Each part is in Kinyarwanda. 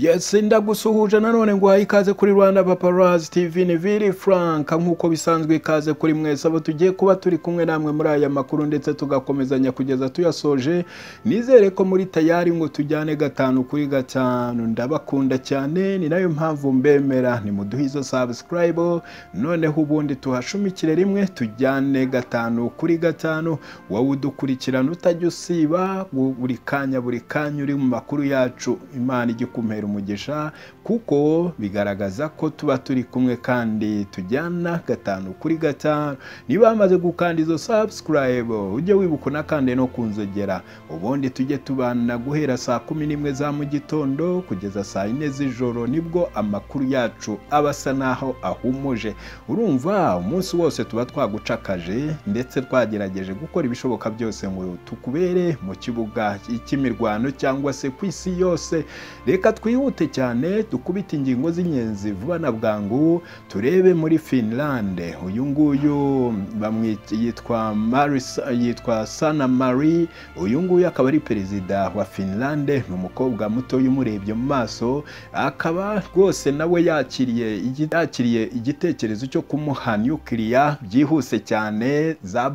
yesi ndagusuhuje nanone ngo uhaye ikaze kuri rwanda paparazi tv ni viri frank nk'uko bisanzwe ikaze kuri mwese abo tugiye kuba turi kumwe namwe muri aya makuru ndetse tugakomezanya kugeza tuyasoje nizere ko muri tayari ngo tujyane gatanu kuri gatanu ndabakunda cyane ni nayo mpamvu mbemera ni muduhe izo sabusikarayibo noneho ubundi tuhashumikire rimwe tujyane gatanu kuri gatanu wowe udukurikirana utajya usiba buri kanya buri kanya uri mu makuru yacu imana ijya umugisha kuko bigaragaza ko tuba turi kumwe kandi tujyana gatanu kuri gatanu niba wamaze gukanda izo sabusikarayibe ujye wibuka unakande no kunzogera ubundi tujye tubana guhera saa kumi n'imwe za mu gitondo kugeza saa yine z'ijoro nibwo amakuru yacu aba asa n'aho ahumuje urumva umunsi wose tuba twagucakaje ndetse twagerageje gukora ibishoboka byose ngo tukubere mu kibuga cy'imirwano cyangwa se ku isi yose reka twize twihute cyane dukubite ingingo z'ingenzi vuba na bwangu turebe muri finlande uyu nguyu yitwa yitwa sana marie uyu nguyu akaba ari perezida wa finlande ni umukobwa muto umurebye mu maso akaba rwose nawe yakiriye yakiriye igitekerezo cyo kumuha nyukiriya byihuse cyane za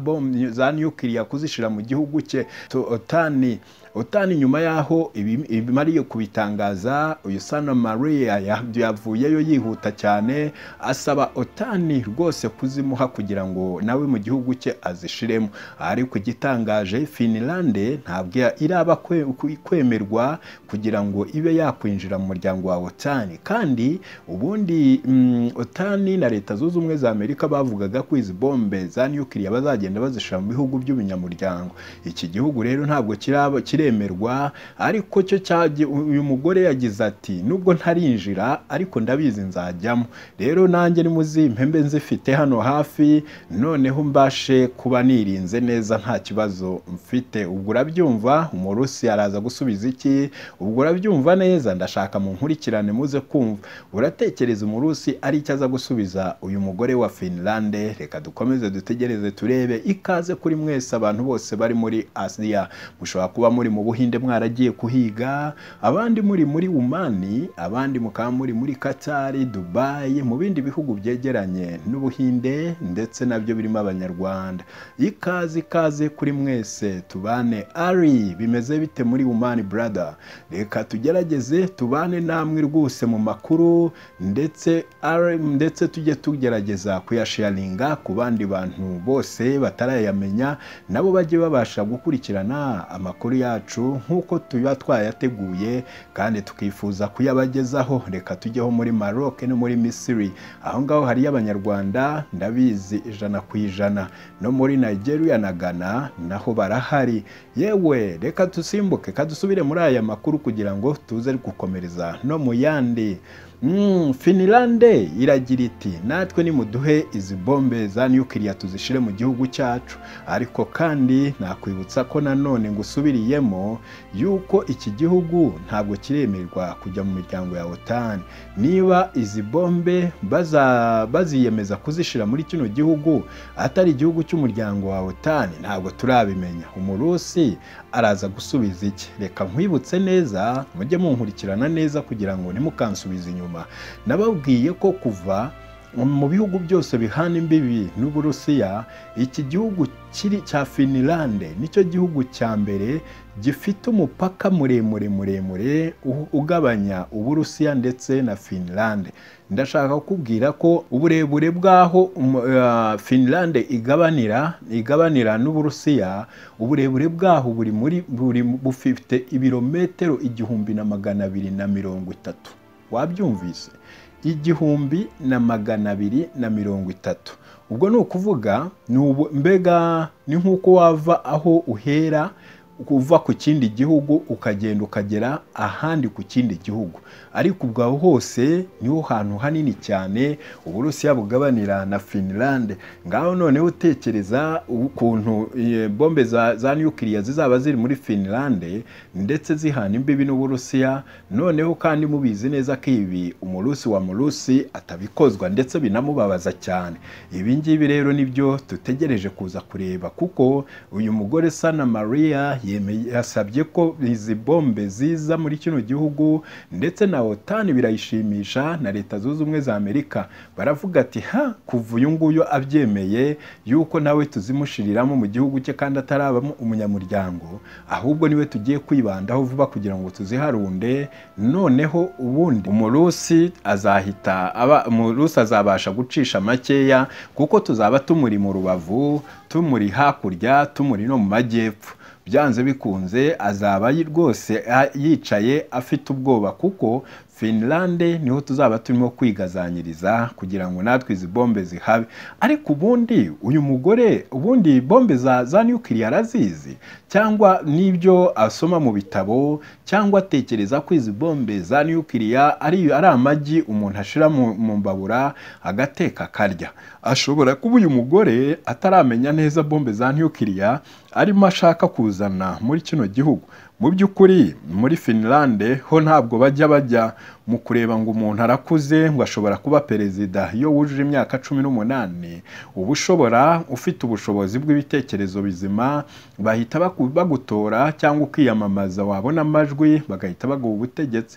za nyukiriya kuzishyira mu gihugu cye otani utana nyuma y'aho ibimariye kubitangaza uyu sano mariya yavuyeyo yihuta cyane asaba otani rwose kuzimuha kugira ngo nawe mu gihugu cye azishiremo ariko igitangaje finilande ntabwo iraba kwemerwa kugira ngo ibe yakwinjira mu muryango wa otani kandi ubundi mm, otani na leta zunze ubumwe za amerika bavugaga ko izi bombe za nyukiriya bazagenda bazishyira mu bihugu by'ubunyamuryango iki gihugu rero ntabwo kiraba kiri kiremerwa ariko cyo uyu mugore yagize ati nubwo ntarinjira ariko ndabizi nzajyamo rero nanjye nimuzimpe mbe nzifite hano hafi noneho mbashe kuba nirinze neza nta kibazo mfite ubwo urabyumva umurusi araza gusubiza iki ubwo urabyumva neza ndashaka mu nkurikirane muze kumva uratekereza umurusi ari icyo aza gusubiza uyu mugore wa finlande reka dukomeze dutegereze turebe ikaze kuri mwese abantu bose bari muri asiya mushobora kuba muri mu buhinde mwaragiye kuhiga abandi muri muri umani abandi mukaba muri muri katari dubayi mu bindi bihugu byegeranye n'ubuhinde ndetse nabyo birimo abanyarwanda ikaze ikaze kuri mwese tubane ari bimeze bite muri umani burada reka tugerageze tubane namwe rwose mu makuru ndetse ari ndetse tujye tugerageza kuyasharinga ku bandi bantu bose batarayamenya nabo bajye babasha gukurikirana amakuru yacu yacu nk'uko tuba twayateguye kandi tukifuza kuyabagezaho reka tujyeho muri maroc no muri misiri aho ngaho hariyo abanyarwanda ndabizi ijana ku ijana no muri nigeria na ghana naho barahari yewe reka dusimbuke kadusubire muri aya makuru kugira ngo tuze gukomereza no mu yandi Mm, finilande iragira iti natwe nimuduhe izi bombe za nyukiriya tuzishyire mu gihugu cyacu ariko kandi nakwibutsa ko nanone ngo usubiriyemo yuko iki gihugu ntabwo kiremerwa kujya mu miryango ya otani niba izi bombe baziyemeza kuzishyira muri kino gihugu atari igihugu cy'umuryango wa otani ntabwo turabimenya umurusi araza gusubiza iki reka nkwibutse neza mujye munkurikirana neza kugira ngo nimukansubiza inyuma nababwiye ko kuva mu bihugu byose bihana imbibi n'uburusiya iki gihugu kiri cya finilande nicyo gihugu cya mbere gifite umupaka muremure muremure ugabanya uburusiya ndetse na finilande ndashaka kukubwira ko uburebure bw'aho um, uh, finilande igabanira igabanira n'uburusiya uburebure bwaho buri muri buri bufite ibirometero igihumbi na magana abiri na mirongo itatu wabyumvise igihumbi na magana abiri na mirongo itatu ubwo ni ukuvuga mbega ni nk'uko wava aho uhera kuva ku kindi gihugu ukagenda ukagera ahandi ku kindi gihugu ariko ubwaho hose niho hantu hanini cyane uburusiya bugabanira na finland ngaho noneho utekereza ukuntu eh, bombe za, za nukiliya zizaba ziri muri finland ndetse zihana imbibi n'uburusiya noneho kandi mubizi neza ko ibi umurusi wa murusi atabikozwa ndetse binamubabaza cyane ibi ngibi rero nibyo tutegereje kuza kureba kuko uyu mugore sana maria yasabye ko izi bombe ziza muri kino gihugu ndetse na otani birayishimisha na leta zunze ubumwe za amerika baravuga ati ha kuva uyu nguyu abyemeye yuko nawe tuzimushiriramo mu gihugu cye kandi atarabamo umunyamuryango ahubwo niwe tugiye kwibandaho vuba kugira ngo tuziharunde noneho ubundi umurusi azahita aba umurusi azabasha gucisha makeya kuko tuzaba tumuri mu rubavu tumuri hakurya tumuri no mu majyepfo byanze bikunze azaba rwose yicaye afite ubwoba kuko finlande niho tuzaba turimo kwigazanyiriza kugira ngo natwe izi bombe zihabe ariko ubundi uyu mugore ubundi bombe za za nukiliya arazizi cyangwa n'ibyo asoma mu bitabo cyangwa atekereza ko izi bombe za nukiliya ari ari amagi umuntu ashyira mu mbabura agateka akarya ashobora kuba uyu mugore ataramenya neza bombe za nukiliya arimo ashaka kuzana muri kino gihugu mu by'ukuri muri finilande ho ntabwo bajya bajya mu kureba ngo umuntu arakuze ngo ashobora kuba perezida iyo wujuje imyaka cumi n'umunani uba ushobora ufite ubushobozi bw'ibitekerezo bizima bahita bagutora cyangwa ukiyamamaza wabona amajwi bagahita baguha ubutegetsi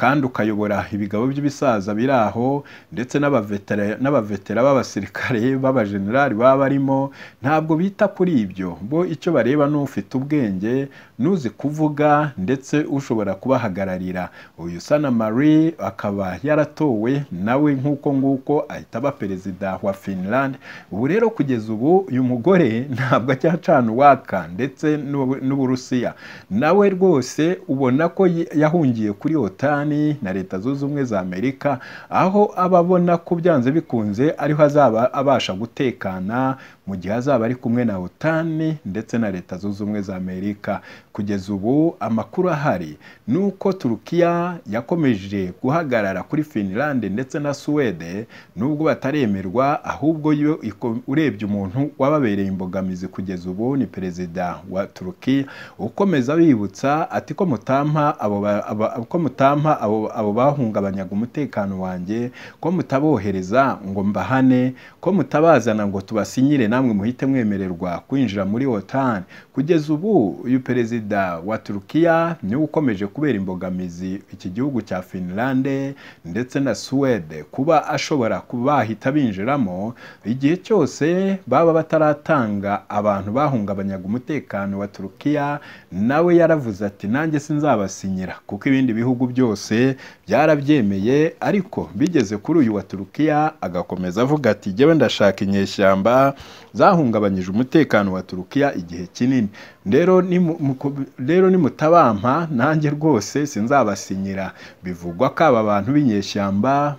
kandi ukayobora ibigabo by'ibisaza biri aho ndetse n'abavetera b'abasirikare b'abajenerali baba barimo ntabwo bita kuri ibyo bo icyo bareba ni ufite ubwenge n'uzi kuvuga kuvuga ndetse ushobora kubahagararira uyu sana marie akaba yaratowe nawe nk'uko nguko ahita aba perezida wa finland ubu rero kugeza ubu uyu mugore ntabwo acyacana uwaka ndetse n'uburusiya nawe rwose ubona ko yahungiye kuri otani na leta zunze ubumwe za amerika aho aba abona ko byanze bikunze ariho azaba abasha gutekana mu gihe azaba ari kumwe na otani ndetse na leta zunze ubumwe za amerika kugeza ubu ubu amakuru ahari ni uko turukiya yakomeje guhagarara kuri finilande ndetse na suwede nubwo bataremerwa ahubwo yo urebye umuntu wababereye imbogamizi kugeza ubu ni perezida wa turukiya ukomeza bibutsa ati ko mutampa abo ko mutampa abo bahungabanyaga umutekano wanjye ko mutabohereza ngo mbahane ko mutabazana ngo tubasinyire namwe muhite mwemererwa kwinjira muri otani kugeza ubu uyu perezida wa turukiya niwe ukomeje kubera imbogamizi iki gihugu cya finlande ndetse na suwede kuba ashobora kubahita binjiramo igihe cyose baba bataratanga abantu bahungabanyaga umutekano wa turukiya nawe yaravuze ati nanjye sinzabasinyira kuko ibindi bihugu byose byarabyemeye ariko bigeze kuri uyu wa turukiya agakomeza avuga ati jyewe ndashaka inyeshyamba zahungabanyije umutekano wa turukiya igihe kinini filime rero nimutabampa nanjye rwose sinzabasinyira bivugwa ko aba bantu b'inyeshyamba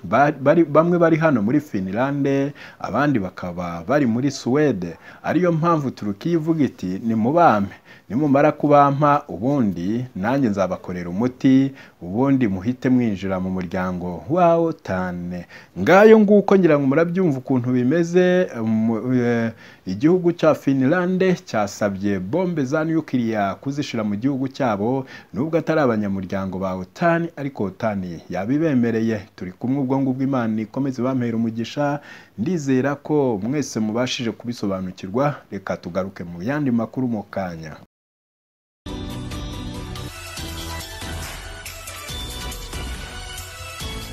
bamwe bari hano muri finilande abandi bakaba bari muri suwede ariyo mpamvu turukiya ivuga iti nimubampe nimumara kubampa ubundi nanjye nzabakorera umuti ubundi muhite mwinjira mu muryango wawo tane ngayo nguko ngira ngo murabyumva ukuntu bimeze eh, igihugu cya finilande cyasabye bombe za nukiliya kuzishyira mu gihugu cyabo nubwo atari abanyamuryango ba otani ariko otani yabibemereye turi kumwe ubwo ngubwo imana ikomeze bampera umugisha ndizera ko mwese mubashije kubisobanukirwa reka tugaruke mu yandi makuru mu kanya